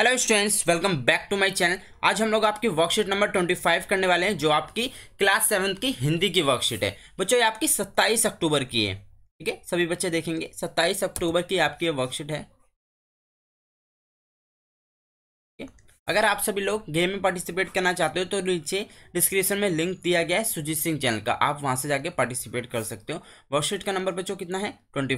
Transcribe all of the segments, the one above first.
hello students welcome back to my channel आज हम लोग आपकी वर्कशीट नंबर 25 करने वाले हैं जो आपकी क्लास सेवन्थ की हिंदी की वर्कशीट है बच्चों ये आपकी 27 अक्टूबर की है ठीक है सभी बच्चे देखेंगे 27 अक्टूबर की आपकी ये वर्कशीट है अगर आप सभी लोग गेम में पार्टिसिपेट करना चाहते हो तो नीचे डिस्क्रिप्शन में लिंक दिया गया है सुजीत सिंह चैनल का आप वहाँ से जाके पार्टिसिपेट कर सकते हो वर्कशीट का नंबर बच्चों कितना है ट्वेंटी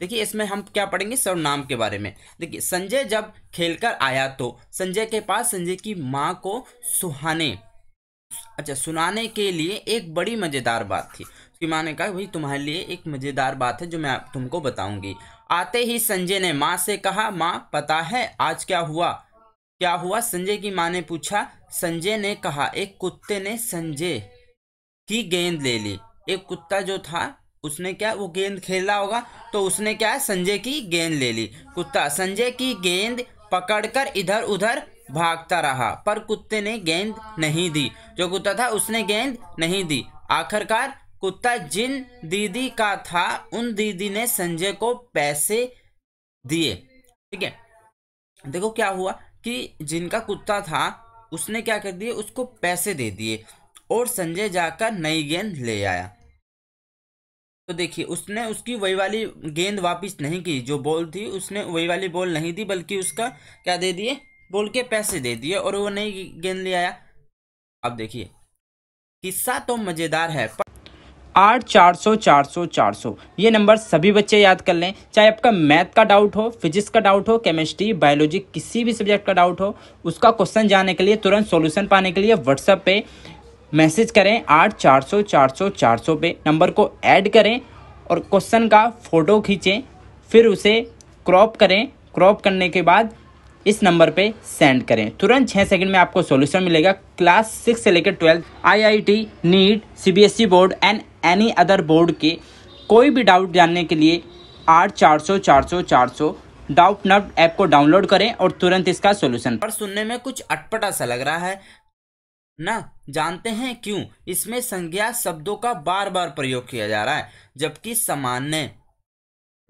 देखिए इसमें हम क्या पढ़ेंगे सर्वनाम के बारे में देखिए संजय जब खेलकर आया तो संजय के पास संजय की माँ को सुहाने अच्छा सुनाने के लिए एक बड़ी मज़ेदार बात थी उसकी माँ ने कहा भाई तुम्हारे लिए एक मज़ेदार बात है जो मैं तुमको बताऊंगी आते ही संजय ने माँ से कहा माँ पता है आज क्या हुआ क्या हुआ संजय की माँ ने पूछा संजय ने कहा एक कुत्ते ने संजय की गेंद ले ली एक कुत्ता जो था उसने क्या वो गेंद खेला होगा तो उसने क्या है संजय की गेंद ले ली कुत्ता संजय की गेंद पकड़कर इधर उधर भागता रहा पर कुत्ते ने गेंद नहीं दी जो कुत्ता था उसने गेंद नहीं दी आखिरकार कुत्ता जिन दीदी का था उन दीदी ने संजय को पैसे दिए ठीक है देखो क्या हुआ कि जिनका कुत्ता था उसने क्या कर दिए उसको पैसे दे दिए और संजय जाकर नई गेंद ले आया तो देखिए उसने उसकी वही वाली गेंद वापस नहीं की जो बॉल थी उसने वही वाली बॉल नहीं दी बल्कि उसका क्या दे दिए बॉल के पैसे दे दिए और वो नई गेंद ले आया अब देखिए किस्सा तो मज़ेदार है पर... आठ चार सौ चार सौ चार सौ ये नंबर सभी बच्चे याद कर लें चाहे आपका मैथ का डाउट हो फिजिक्स का डाउट हो केमिस्ट्री बायोलॉजी किसी भी सब्जेक्ट का डाउट हो उसका क्वेश्चन जाने के लिए तुरंत सॉल्यूशन पाने के लिए व्हाट्सएप पे मैसेज करें आठ चार सौ चार सौ चार सौ पे नंबर को ऐड करें और क्वेश्चन का फ़ोटो खींचें फिर उसे क्रॉप करें क्रॉप करने के बाद इस नंबर पे सेंड करें तुरंत छः सेकंड में आपको सॉल्यूशन मिलेगा क्लास सिक्स से लेकर twelfth IIT, NEET CBSE e board and any other board के कोई भी डाउट जानने के लिए आठ चार सौ चार सौ चार सौ डाउट नट ऐप को डाउनलोड करें और तुरंत इसका सॉल्यूशन पर सुनने में कुछ अटपटा सा लग रहा है ना जानते हैं क्यों इसमें संज्ञा शब्दों का बार बार प्रयोग किया जा रहा है जबकि सामान्य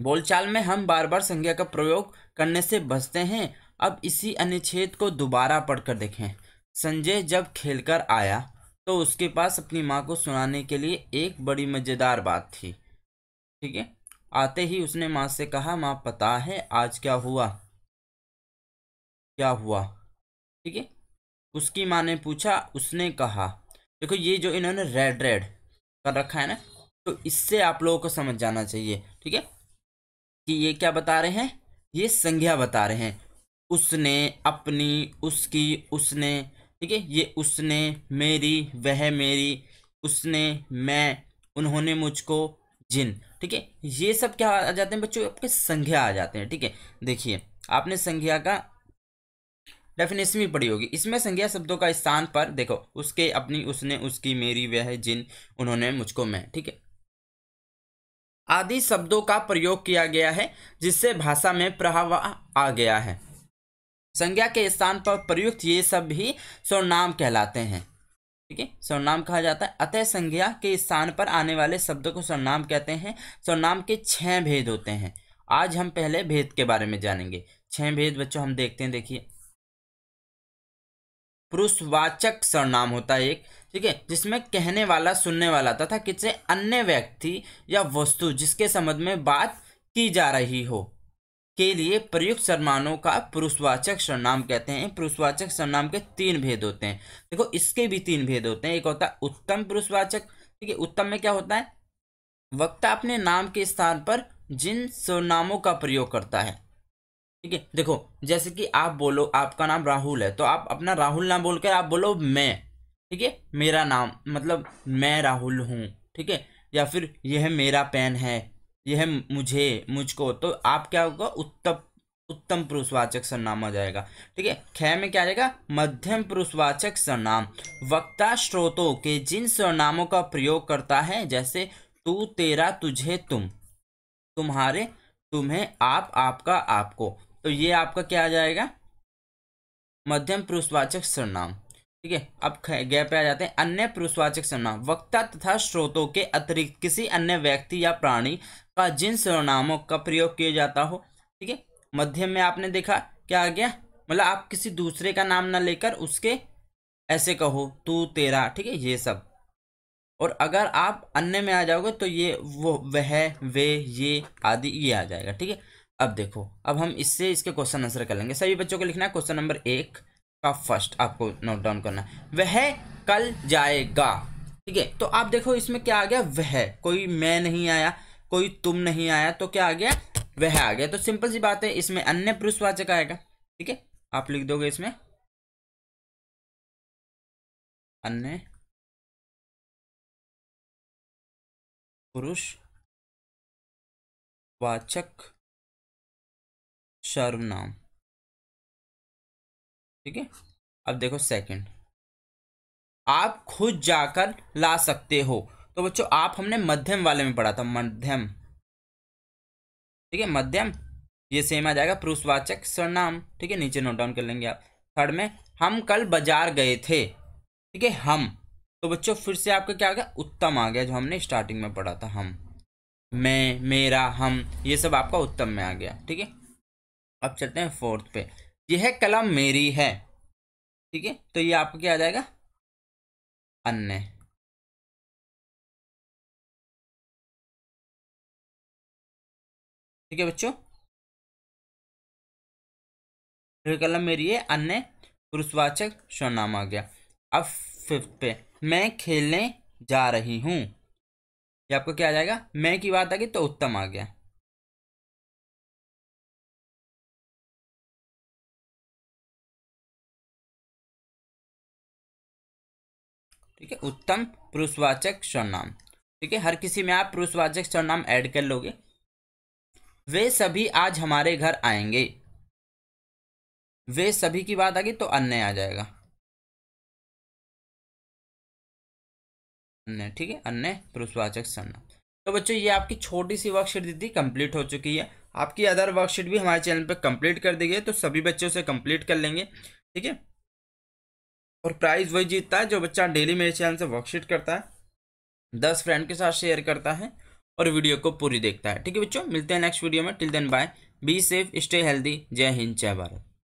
बोलचाल में हम बार बार संज्ञा का प्रयोग करने से बचते हैं अब इसी अनुच्छेद को दोबारा पढ़कर देखें संजय जब खेलकर आया तो उसके पास अपनी माँ को सुनाने के लिए एक बड़ी मज़ेदार बात थी ठीक है आते ही उसने माँ से कहा माँ पता है आज क्या हुआ क्या हुआ ठीक है उसकी माँ ने पूछा उसने कहा देखो ये जो इन्होंने रेड रेड कर रखा है ना तो इससे आप लोगों को समझ जाना चाहिए ठीक है कि ये क्या बता रहे हैं ये संज्ञा बता रहे हैं उसने अपनी उसकी उसने ठीक है ये उसने मेरी वह मेरी उसने मैं उन्होंने मुझको जिन ठीक है ये सब क्या आ जाते हैं बच्चों आपके संज्ञा आ जाते हैं ठीक है देखिए आपने संज्ञा का डेफिनेशन भी पड़ी होगी इसमें संज्ञा शब्दों का स्थान पर देखो उसके अपनी उसने उसकी मेरी वह जिन उन्होंने मुझको मैं ठीक है आदि शब्दों का प्रयोग किया गया है जिससे भाषा में प्रभाव आ गया है संज्ञा के स्थान पर प्रयुक्त ये सब ही स्वर्णाम कहलाते हैं ठीक है स्वर्णाम कहा जाता है अतः संज्ञा के स्थान पर आने वाले शब्दों को स्वर्णाम कहते हैं स्वर्णाम के छह भेद होते हैं आज हम पहले भेद के बारे में जानेंगे छह भेद बच्चों हम देखते हैं देखिए पुरुषवाचक सरनाम होता है एक ठीक है जिसमें कहने वाला सुनने वाला तथा किसी अन्य व्यक्ति या वस्तु जिसके संबंध में बात की जा रही हो के लिए प्रयुक्त सर्वनामों का पुरुषवाचक सरनाम कहते हैं पुरुषवाचक सरनाम के तीन भेद होते हैं देखो इसके भी तीन भेद होते हैं एक होता है उत्तम पुरुषवाचक ठीक है उत्तम में क्या होता है वक्ता अपने नाम के स्थान पर जिन सरनामों का प्रयोग करता है ठीक है देखो जैसे कि आप बोलो आपका नाम राहुल है तो आप अपना राहुल नाम बोलकर आप बोलो मैं ठीक है मेरा नाम मतलब मैं राहुल हूँ ठीक है या फिर यह मेरा पेन है यह मुझे मुझको तो आप क्या होगा उत्तम उत्तम पुरुषवाचक सरनाम आ जाएगा ठीक है खै में क्या आ जाएगा मध्यम पुरुषवाचक सरनाम वक्ता स्रोतों के जिन सरनामों का प्रयोग करता है जैसे तू तेरा तुझे तुम तुम्हारे तुम्हें आप आपका आपको तो ये आपका क्या आ जाएगा मध्यम पुरुषवाचक सरनाम ठीक है अब गैप पे आ जाते हैं अन्य पुरुषवाचक सरनाम वक्ता तथा स्रोतों के अतिरिक्त किसी अन्य व्यक्ति या प्राणी का जिन सरनामों का प्रयोग किया जाता हो ठीक है मध्यम में आपने देखा क्या आ गया मतलब आप किसी दूसरे का नाम ना लेकर उसके ऐसे कहो तू तेरा ठीक है ये सब और अगर आप अन्य में आ जाओगे तो ये वो वह वे ये आदि ये आ जाएगा ठीक है अब देखो अब हम इससे इसके क्वेश्चन आंसर कर लेंगे सभी बच्चों को लिखना है क्वेश्चन नंबर एक का फर्स्ट आपको नोट डाउन करना है वह कल जाएगा ठीक है तो आप देखो इसमें क्या आ गया वह कोई मैं नहीं आया कोई तुम नहीं आया तो क्या आ गया वह आ गया तो सिंपल सी बात है इसमें अन्य पुरुषवाचक आएगा ठीक है आप लिख दोगे इसमें अन्य पुरुष वाचक सर्वनाम ठीक है अब देखो सेकंड आप खुद जाकर ला सकते हो तो बच्चों आप हमने मध्यम वाले में पढ़ा था मध्यम ठीक है मध्यम ये सेम आ जाएगा पुरुषवाचक सर्वनाम ठीक है नीचे नोट डाउन कर लेंगे आप थर्ड में हम कल बाजार गए थे ठीक है हम तो बच्चों फिर से आपका क्या आ गया उत्तम आ गया जो हमने स्टार्टिंग में पढ़ा था हम मैं मेरा हम ये सब आपका उत्तम में आ गया ठीक है अब चलते हैं फोर्थ पे यह कलम मेरी है ठीक है तो ये आपको क्या आ जाएगा अन्य ठीक है बच्चों फिर तो कलम मेरी है अन्य पुरुषवाचक स्वनाम आ गया अब फिफ्थ पे मैं खेलने जा रही हूं ये आपको क्या आ जाएगा मैं की बात आ गई तो उत्तम आ गया ठीक है उत्तम पुरुषवाचक स्वरनाम ठीक है हर किसी में आप पुरुषवाचक स्वरनाम ऐड कर लोगे वे सभी आज हमारे घर आएंगे वे सभी की बात आ गई तो अन्य आ जाएगा अन्य ठीक है अन्य पुरुषवाचक स्वरनाम तो बच्चों ये आपकी छोटी सी वर्कशीट दी थी कंप्लीट हो चुकी है आपकी अदर वर्कशीट भी हमारे चैनल पर कंप्लीट कर दी गई तो सभी बच्चों से कंप्लीट कर लेंगे ठीक है और प्राइज वही जीतता है जो बच्चा डेली मेरे चैनल से वर्कशीट करता है दस फ्रेंड के साथ शेयर करता है और वीडियो को पूरी देखता है ठीक है बच्चों मिलते हैं नेक्स्ट वीडियो में till then bye be safe stay healthy जय हिंद जय भारत